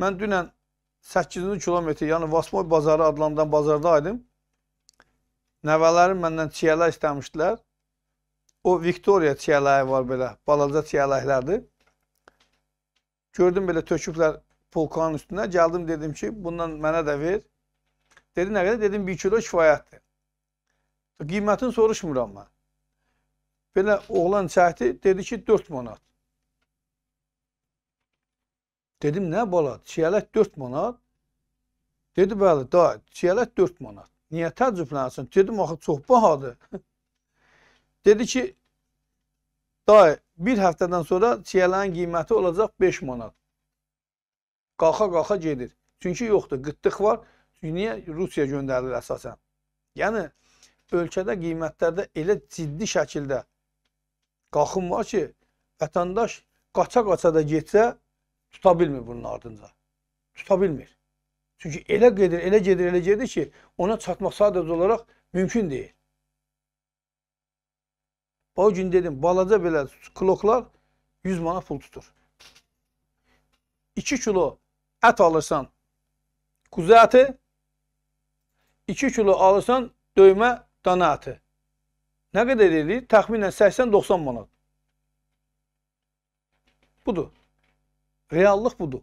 Mən dünən 8-ci kilometr, yəni Vasmoy bazarı adlandıran bazarda idim. Nəvələrim məndən çiyələ istəmişdilər. O Viktoriya çiyələyi var belə, balaca çiyələklərdir. Gördüm belə töküblər polkanın üstünə. Gəldim dedim ki, bundan mənə də ver. Dedi nə qədər? Dedim 1 kilo kifayətdir. Qiymətini soruşmuram mən. Belə oğlan çəkdi, dedi ki 4 manat. Dedim, nə bala, çiyələk 4 manat? Dedi, bəli, da, çiyələk 4 manat. Niyə təəccüblənsin? Dedim, axı, çox bahadır. Dedi ki, dayı, bir həftədən sonra çiyələyin qiyməti olacaq 5 manat. Qalxa-qalxa gedir. Çünki yoxdur, qıtlıq var. Çünki niyə Rusiya göndərilir əsasən? Yəni, ölkədə qiymətlərdə elə ciddi şəkildə qalxım var ki, vətəndaş qaça-qaça da getsə, Tuta bilmir bunun ardınca. Tuta bilmir. Çünki elə gedir, elə gedir, elə gedir ki, ona çatmaq sadəcə olaraq mümkün deyil. O gün dedim, balaca belə kloklar 100 manat pul tutur. 2 kilo ət alırsan, quzu əti, 2 kilo alırsan, döymə dana əti. Nə qədər edir? Təxminən 80-90 manat. Budur. Reallık budur.